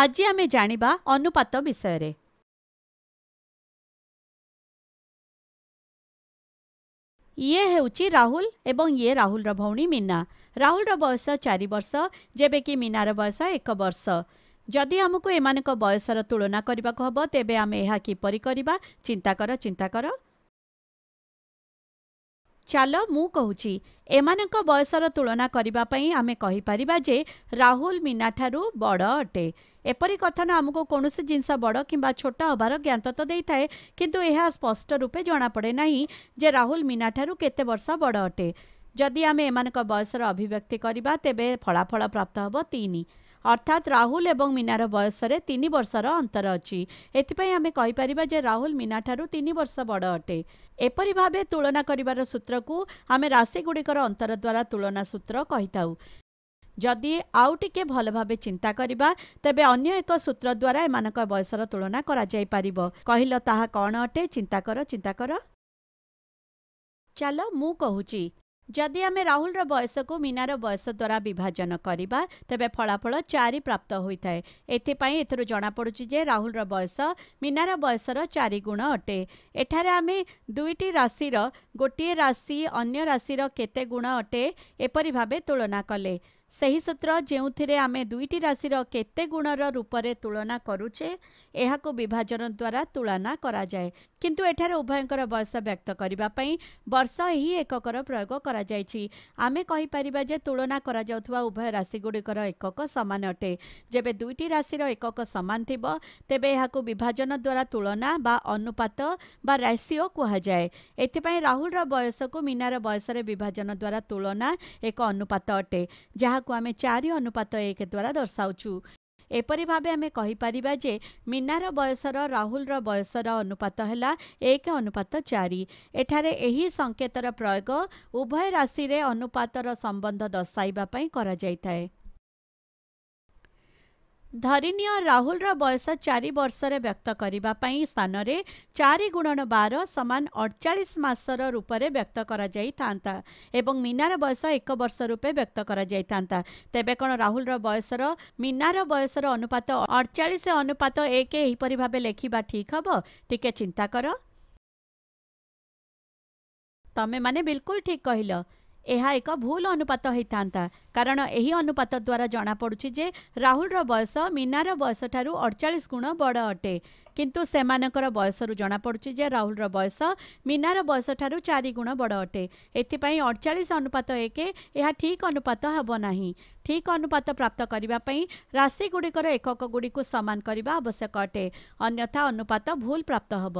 ଆଜି ଆମେ ଜାଣିବା ଅନୁପାତ ବିଷୟରେ ଇଏ ହେଉଛି ରାହୁଲ ଏବଂ ଇଏ ରାହୁଲର ଭଉଣୀ ମୀନା ରାହୁଲର ବୟସ ଚାରି ବର୍ଷ ଯେବେକି ମୀନାର ବୟସ ଏକ ବର୍ଷ ଯଦି ଆମକୁ ଏମାନଙ୍କ ବୟସର ତୁଳନା କରିବାକୁ ହେବ ତେବେ ଆମେ ଏହା କିପରି କରିବା ଚିନ୍ତା କର ଚିନ୍ତା କର ଚାଲ ମୁଁ କହୁଛି ଏମାନଙ୍କ ବୟସର ତୁଳନା କରିବା ପାଇଁ ଆମେ କହିପାରିବା ଯେ ରାହୁଲ ମୀନାଠାରୁ ବଡ଼ ଅଟେ ଏପରି କଥନ ଆମକୁ କୌଣସି ଜିନିଷ ବଡ଼ କିମ୍ବା ଛୋଟ ହେବାର ଜ୍ଞାତ ତ ଦେଇଥାଏ କିନ୍ତୁ ଏହା ସ୍ପଷ୍ଟ ରୂପେ ଜଣାପଡ଼େ ନାହିଁ ଯେ ରାହୁଲ ମୀନାଠାରୁ କେତେ ବର୍ଷ ବଡ଼ ଅଟେ ଯଦି ଆମେ ଏମାନଙ୍କ ବୟସର ଅଭିବ୍ୟକ୍ତି କରିବା ତେବେ ଫଳାଫଳ ପ୍ରାପ୍ତ ହେବ ତିନି ଅର୍ଥାତ୍ ରାହୁଲ ଏବଂ ମୀନାର ବୟସରେ ତିନି ବର୍ଷର ଅନ୍ତର ଅଛି ଏଥିପାଇଁ ଆମେ କହିପାରିବା ଯେ ରାହୁଲ ମୀନାଠାରୁ ତିନି ବର୍ଷ ବଡ଼ ଅଟେ ଏପରି ଭାବେ ତୁଳନା କରିବାର ସୂତ୍ରକୁ ଆମେ ରାଶିଗୁଡ଼ିକର ଅନ୍ତର ଦ୍ୱାରା ତୁଳନା ସୂତ୍ର କହିଥାଉ ଯଦି ଆଉ ଟିକେ ଭଲ ଭାବେ ଚିନ୍ତା କରିବା ତେବେ ଅନ୍ୟ ଏକ ସୂତ୍ର ଦ୍ୱାରା ଏମାନଙ୍କ ବୟସର ତୁଳନା କରାଯାଇପାରିବ କହିଲ ତାହା କ'ଣ ଅଟେ ଚିନ୍ତା କର ଚିନ୍ତା କର ଚାଲ ମୁଁ କହୁଛି ଯଦି ଆମେ ରାହୁଲର ବୟସକୁ ମୀନାର ବୟସ ଦ୍ୱାରା ବିଭାଜନ କରିବା ତେବେ ଫଳାଫଳ ଚାରି ପ୍ରାପ୍ତ ହୋଇଥାଏ ଏଥିପାଇଁ ଏଥିରୁ ଜଣାପଡ଼ୁଛି ଯେ ରାହୁଲର ବୟସ ମୀନାର ବୟସର ଚାରି ଗୁଣ ଅଟେ ଏଠାରେ ଆମେ ଦୁଇଟି ରାଶିର ଗୋଟିଏ ରାଶି ଅନ୍ୟ ରାଶିର କେତେ ଗୁଣ ଅଟେ ଏପରି ଭାବେ ତୁଳନା କଲେ ସେହି ସୂତ୍ର ଯେଉଁଥିରେ ଆମେ ଦୁଇଟି ରାଶିର କେତେ ଗୁଣର ରୂପରେ ତୁଳନା କରୁଛେ ଏହାକୁ ବିଭାଜନ ଦ୍ୱାରା ତୁଳନା କରାଯାଏ କିନ୍ତୁ ଏଠାରେ ଉଭୟଙ୍କର ବୟସ ବ୍ୟକ୍ତ କରିବା ପାଇଁ ବର୍ଷ ଏହି ଏକକର ପ୍ରୟୋଗ କରାଯାଇଛି ଆମେ କହିପାରିବା ଯେ ତୁଳନା କରାଯାଉଥିବା ଉଭୟ ରାଶିଗୁଡ଼ିକର ଏକକ ସମାନ ଅଟେ ଯେବେ ଦୁଇଟି ରାଶିର ଏକକ ସମାନ ଥିବ ତେବେ ଏହାକୁ ବିଭାଜନ ଦ୍ୱାରା ତୁଳନା ବା ଅନୁପାତ ବା ରାଶିଓ କୁହାଯାଏ ଏଥିପାଇଁ ରାହୁଲର ବୟସକୁ ମୀନାର ବୟସରେ ବିଭାଜନ ଦ୍ୱାରା ତୁଳନା ଏକ ଅନୁପାତ ଅଟେ ଯାହା ଯାହାକୁ ଆମେ ଚାରି ଅନୁପାତ ଏକ ଦ୍ୱାରା ଦର୍ଶାଉଛୁ ଏପରି ଭାବେ ଆମେ କହିପାରିବା ଯେ ମୀନାର ବୟସର ରାହୁଲର ବୟସର ଅନୁପାତ ହେଲା ଏକ ଅନୁପାତ ଚାରି ଏଠାରେ ଏହି ସଙ୍କେତର ପ୍ରୟୋଗ ଉଭୟ ରାଶିରେ ଅନୁପାତର ସମ୍ବନ୍ଧ ଦର୍ଶାଇବା ପାଇଁ କରାଯାଇଥାଏ ଧରିନିଅ ରାହୁଲର ବୟସ ଚାରି ବର୍ଷରେ ବ୍ୟକ୍ତ କରିବା ପାଇଁ ସ୍ଥାନରେ ଚାରି ଗୁଣନ ବାର ସମାନ ଅଡ଼ଚାଳିଶ ମାସର ରୂପରେ ବ୍ୟକ୍ତ କରାଯାଇଥାନ୍ତା ଏବଂ ମୀନାର ବୟସ ଏକ ବର୍ଷ ରୂପେ ବ୍ୟକ୍ତ କରାଯାଇଥାନ୍ତା ତେବେ କ'ଣ ରାହୁଲର ବୟସର ମୀନାର ବୟସର ଅନୁପାତ ଅଡ଼ଚାଳିଶ ଅନୁପାତ ଏକ ଏହିପରି ଭାବେ ଲେଖିବା ଠିକ୍ ହେବ ଟିକେ ଚିନ୍ତା କର ତମେମାନେ ବିଲକୁଲ ଠିକ୍ କହିଲ ଏହା ଏକ ଭୁଲ ଅନୁପାତ ହୋଇଥାନ୍ତା କାରଣ ଏହି ଅନୁପାତ ଦ୍ୱାରା ଜଣାପଡ଼ୁଛି ଯେ ରାହୁଲର ବୟସ ମୀନାର ବୟସ ଠାରୁ ଅଡ଼ଚାଳିଶ ଗୁଣ ବଡ଼ ଅଟେ କିନ୍ତୁ ସେମାନଙ୍କର ବୟସରୁ ଜଣାପଡ଼ୁଛି ଯେ ରାହୁଲର ବୟସ ମୀନାର ବୟସ ଠାରୁ ଚାରି ଗୁଣ ବଡ଼ ଅଟେ ଏଥିପାଇଁ ଅଡ଼ଚାଳିଶ ଅନୁପାତ ଏକ ଏହା ଠିକ୍ ଅନୁପାତ ହେବ ନାହିଁ ଠିକ୍ ଅନୁପାତ ପ୍ରାପ୍ତ କରିବା ପାଇଁ ରାଶିଗୁଡ଼ିକର ଏକକଗୁଡ଼ିକୁ ସମାନ କରିବା ଆବଶ୍ୟକ ଅଟେ ଅନ୍ୟଥା ଅନୁପାତ ଭୁଲ ପ୍ରାପ୍ତ ହେବ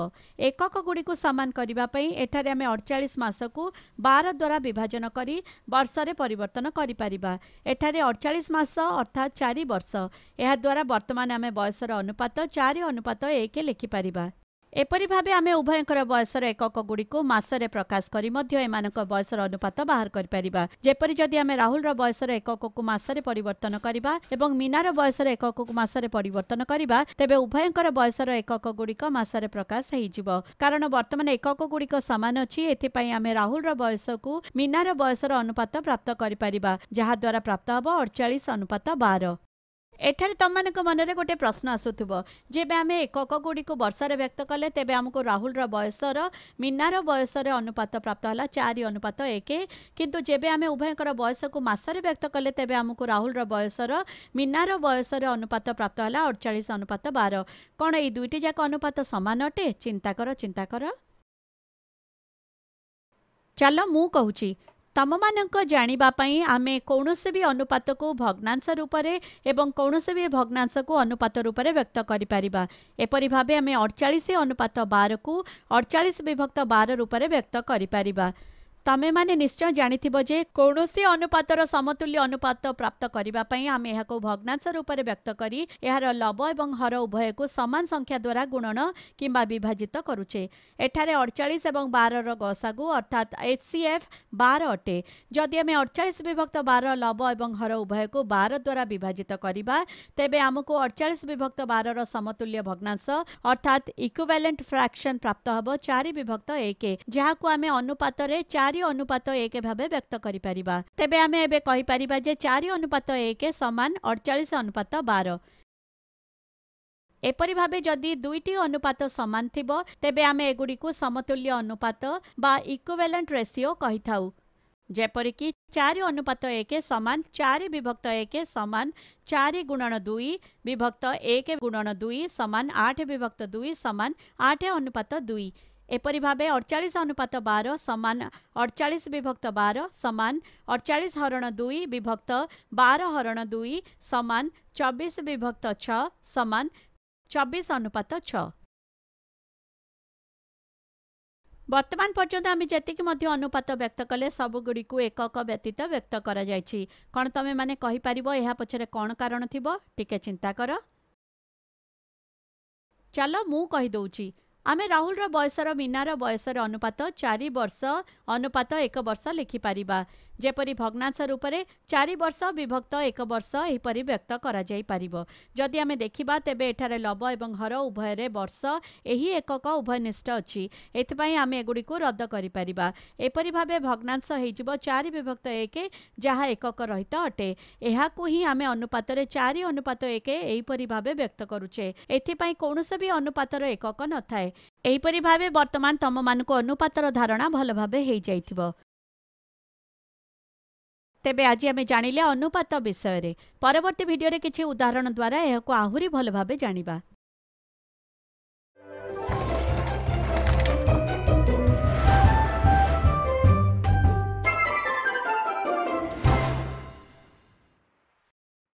ଏକକଗୁଡ଼ିକୁ ସମାନ କରିବା ପାଇଁ ଏଠାରେ ଆମେ ଅଡ଼ଚାଳିଶ ମାସକୁ ବାର ଦ୍ୱାରା ବିଭାଜନ କରି ବର୍ଷରେ ପରିବର୍ତ୍ତନ କରିପାରିବା କରିବା ଏଠାରେ ଅଠଚାଳିଶ ମାସ ଅର୍ଥାତ୍ ଚାରି ବର୍ଷ ଏହାଦ୍ୱାରା ବର୍ତ୍ତମାନ ଆମେ ବୟସର ଅନୁପାତ ଚାରି ଅନୁପାତ ଏକ ଲେଖିପାରିବା ଏପରି ଭାବେ ଆମେ ଉଭୟଙ୍କର ବୟସର ଏକକ ଗୁଡ଼ିକୁ ମାସରେ ପ୍ରକାଶ କରି ମଧ୍ୟ ଏମାନଙ୍କ ବୟସର ଅନୁପାତ ବାହାର କରିପାରିବା ଯେପରି ଯଦି ଆମେ ରାହୁଲର ବୟସର ଏକକକୁ ମାସରେ ପରିବର୍ତ୍ତନ କରିବା ଏବଂ ମୀନାର ବୟସର ଏକକକୁ ମାସରେ ପରିବର୍ତ୍ତନ କରିବା ତେବେ ଉଭୟଙ୍କର ବୟସର ଏକକ ଗୁଡ଼ିକ ମାସରେ ପ୍ରକାଶ ହେଇଯିବ କାରଣ ବର୍ତ୍ତମାନ ଏକକ ଗୁଡ଼ିକ ସମାନ ଅଛି ଏଥିପାଇଁ ଆମେ ରାହୁଲର ବୟସକୁ ମୀନାର ବୟସର ଅନୁପାତ ପ୍ରାପ୍ତ କରିପାରିବା ଯାହାଦ୍ୱାରା ପ୍ରାପ୍ତ ହେବ ଅଡ଼ଚାଳିଶ ଅନୁପାତ ବାର ଏଠାରେ ତମମାନଙ୍କ ମନରେ ଗୋଟେ ପ୍ରଶ୍ନ ଆସୁଥିବ ଯେବେ ଆମେ ଏକକ ଗୁଡ଼ିକୁ ବର୍ଷାରେ ବ୍ୟକ୍ତ କଲେ ତେବେ ଆମକୁ ରାହୁଲର ବୟସର ମୀନାର ବୟସରେ ଅନୁପାତ ପ୍ରାପ୍ତ ହେଲା ଚାରି ଅନୁପାତ ଏକ କିନ୍ତୁ ଯେବେ ଆମେ ଉଭୟଙ୍କର ବୟସକୁ ମାସରେ ବ୍ୟକ୍ତ କଲେ ତେବେ ଆମକୁ ରାହୁଲର ବୟସର ମୀନାର ବୟସରେ ଅନୁପାତ ପ୍ରାପ୍ତ ହେଲା ଅଡ଼ଚାଳିଶ ଅନୁପାତ ବାର କ'ଣ ଏଇ ଦୁଇଟି ଯାକ ଅନୁପାତ ସମାନ ଅଟେ ଚିନ୍ତା କର ଚିନ୍ତା କର ଚାଲ ମୁଁ କହୁଛି ତୁମମାନଙ୍କ ଜାଣିବା ପାଇଁ ଆମେ କୌଣସି ବି ଅନୁପାତକୁ ଭଗ୍ନାଂଶ ରୂପରେ ଏବଂ କୌଣସି ବି ଭଗ୍ନାଂଶକୁ ଅନୁପାତ ରୂପରେ ବ୍ୟକ୍ତ କରିପାରିବା ଏପରି ଭାବେ ଆମେ ଅଠଚାଳିଶ ଅନୁପାତ ବାରକୁ ଅଠଚାଳିଶ ବିଭକ୍ତ ବାର ରୂପରେ ବ୍ୟକ୍ତ କରିପାରିବା ତମେମାନେ ନିଶ୍ଚୟ ଜାଣିଥିବ ଯେ କୌଣସି ଅନୁପାତର ସମତୁଲ୍ୟ ଅନୁପାତ ପ୍ରାପ୍ତ କରିବା ପାଇଁ ଆମେ ଏହାକୁ ଭଗ୍ନାଂଶ ରୂପରେ ବ୍ୟକ୍ତ କରି ଏହାର ଲବ ଏବଂ ହର ଉଭୟକୁ ସମାନ ସଂଖ୍ୟା ଦ୍ୱାରା ଗୁଣନ କିମ୍ବା ବିଭାଜିତ କରୁଛେ ଏଠାରେ ଅଡ଼ଚାଳିଶ ଏବଂ ବାରର ଗସାଗୁ ଅର୍ଥାତ୍ ଏଚ୍ ସି ଏଫ୍ ବାର ଅଟେ ଯଦି ଆମେ ଅଡ଼ଚାଳିଶ ବିଭକ୍ତ ବାର ଲବ ଏବଂ ହର ଉଭୟକୁ ବାର ଦ୍ୱାରା ବିଭାଜିତ କରିବା ତେବେ ଆମକୁ ଅଡ଼ଚାଳିଶ ବିଭକ୍ତ ବାରର ସମତୁଲ୍ୟ ଭଗ୍ନାଂଶ ଅର୍ଥାତ୍ ଇକ୍ୟୁଭାଲେଣ୍ଟ ଫ୍ରାକ୍ସନ୍ ପ୍ରାପ୍ତ ହେବ ଚାରି ବିଭକ୍ତ ଏକ ଯାହାକୁ ଆମେ ଅନୁପାତରେ ଚାରି ଚାରି ଅନୁପାତ ଏକ ଭାବେ ବ୍ୟକ୍ତ କରିପାରିବା ତେବେ ଆମେ ଏବେ କହିପାରିବା ଯେ ଚାରି ଅନୁପାତ ଏକ ସମାନ ଅଡ଼ଚାଳିଶ ଅନୁପାତ ବାର ଏପରି ଭାବେ ଯଦି ଦୁଇଟି ଅନୁପାତ ସମାନ ଥିବ ତେବେ ଆମେ ଏଗୁଡ଼ିକୁ ସମତୁଲ୍ୟ ଅନୁପାତ ବା ଇକ୍ୟୁଭାଲେଣ୍ଟ ରେସିଓ କହିଥାଉ ଯେପରିକି ଚାରି ଅନୁପାତ ଏକ ସମାନ ଚାରି ବିଭକ୍ତ ଏକ ସମାନ ଚାରି ଗୁଣନ ଦୁଇ ବିଭକ୍ତ ଏକ ଗୁଣନ ଦୁଇ ସମାନ ଆଠ ବିଭକ୍ତ ଦୁଇ ସମାନ ଆଠ ଅନୁପାତ ଦୁଇ ଏପରି ଭାବେ ଅଡ଼ଚାଳିଶ ଅନୁପାତ ବାର ସମାନ ଅଡ଼ଚାଳିଶ ବିଭକ୍ତ ବାର ସମାନ ଅଡ଼ଚାଳିଶ ହରଣ ଦୁଇ ବିଭକ୍ତ ବାର ହରଣ ଦୁଇ ସମାନ ଚବିଶ ବିଭକ୍ତ ଛଅ ସମାନ ଚବିଶ ଅନୁପାତ ଛଅ ବର୍ତ୍ତମାନ ପର୍ଯ୍ୟନ୍ତ ଆମେ ଯେତିକି ମଧ୍ୟ ଅନୁପାତ ବ୍ୟକ୍ତ କଲେ ସବୁଗୁଡ଼ିକୁ ଏକକ ବ୍ୟତୀତ ବ୍ୟକ୍ତ କରାଯାଇଛି କ'ଣ ତୁମେମାନେ କହିପାରିବ ଏହା ପଛରେ କ'ଣ କାରଣ ଥିବ ଟିକେ ଚିନ୍ତା କର ଚାଲ ମୁଁ କହିଦେଉଛି आमे राहुल र बयस र मीनार बयसर अनुपत वर्ष अनुपात एक वर्ष लेखिपार ଯେପରି ଭଗ୍ନାଂଶ ରୂପରେ ଚାରି ବର୍ଷ ବିଭକ୍ତ ଏକ ବର୍ଷ ଏହିପରି ବ୍ୟକ୍ତ କରାଯାଇପାରିବ ଯଦି ଆମେ ଦେଖିବା ତେବେ ଏଠାରେ ଲବ ଏବଂ ହର ଉଭୟରେ ବର୍ଷ ଏହି ଏକକ ଉଭୟନିଷ୍ଠ ଅଛି ଏଥିପାଇଁ ଆମେ ଏଗୁଡ଼ିକୁ ରଦ୍ଦ କରିପାରିବା ଏପରି ଭାବେ ଭଗ୍ନାଂଶ ହୋଇଯିବ ଚାରି ବିଭକ୍ତ ଏକ ଯାହା ଏକକ ରହିତ ଅଟେ ଏହାକୁ ହିଁ ଆମେ ଅନୁପାତରେ ଚାରି ଅନୁପାତ ଏକ ଏହିପରି ଭାବେ ବ୍ୟକ୍ତ କରୁଛେ ଏଥିପାଇଁ କୌଣସି ବି ଅନୁପାତର ଏକକ ନଥାଏ ଏହିପରି ଭାବେ ବର୍ତ୍ତମାନ ତୁମମାନଙ୍କୁ ଅନୁପାତର ଧାରଣା ଭଲ ଭାବେ ହୋଇଯାଇଥିବ ତେବେ ଆଜି ଆମେ ଜାଣିଲେ ଅନୁପାତ ବିଷୟରେ ପରବର୍ତ୍ତୀ ଭିଡ଼ିଓରେ କିଛି ଉଦାହରଣ ଦ୍ୱାରା ଏହାକୁ ଆହୁରି ଭଲ ଭାବେ ଜାଣିବା